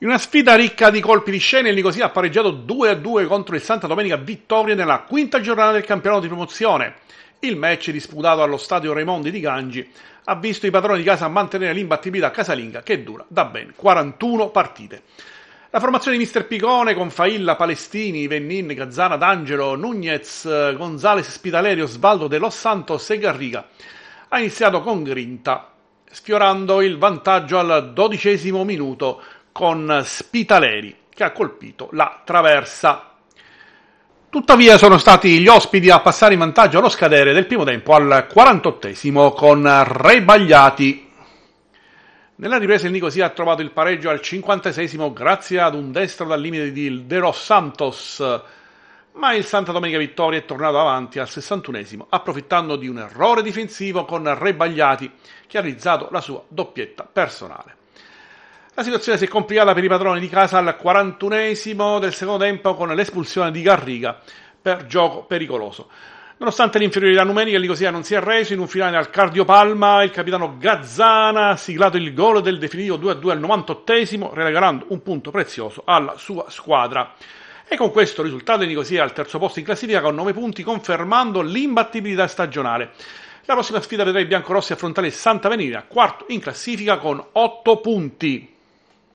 In una sfida ricca di colpi di scena, il Nicosia ha pareggiato 2-2 contro il Santa Domenica Vittoria nella quinta giornata del campionato di promozione. Il match disputato allo stadio Raimondi di Gangi ha visto i padroni di casa mantenere l'imbattibilità casalinga che dura da ben 41 partite. La formazione di Mister Picone con Failla, Palestini, Vennin, Gazzana, D'Angelo, Nunez, Gonzales, Spitalerio, Osvaldo, De Los Santos e Garriga ha iniziato con grinta, sfiorando il vantaggio al dodicesimo minuto con Spitaleri che ha colpito la traversa. Tuttavia sono stati gli ospiti a passare in vantaggio allo scadere del primo tempo al 48 con Re Bagliati. Nella ripresa il Nicosia ha trovato il pareggio al 56 grazie ad un destro dal limite di De Los Santos, ma il Santa Domenica Vittoria è tornato avanti al 61 approfittando di un errore difensivo con Re Bagliati che ha realizzato la sua doppietta personale. La situazione si è complicata per i padroni di casa al 41esimo del secondo tempo con l'espulsione di Garriga per gioco pericoloso. Nonostante l'inferiorità numerica, l'Icosia non si è reso in un finale al cardiopalma. Il capitano Gazzana ha siglato il gol del definitivo 2-2 al 98esimo, regalando un punto prezioso alla sua squadra. E con questo risultato l'Icosia è al terzo posto in classifica con 9 punti, confermando l'imbattibilità stagionale. La prossima sfida vedrà i biancorossi affrontare il Santa Venina, quarto in classifica con 8 punti.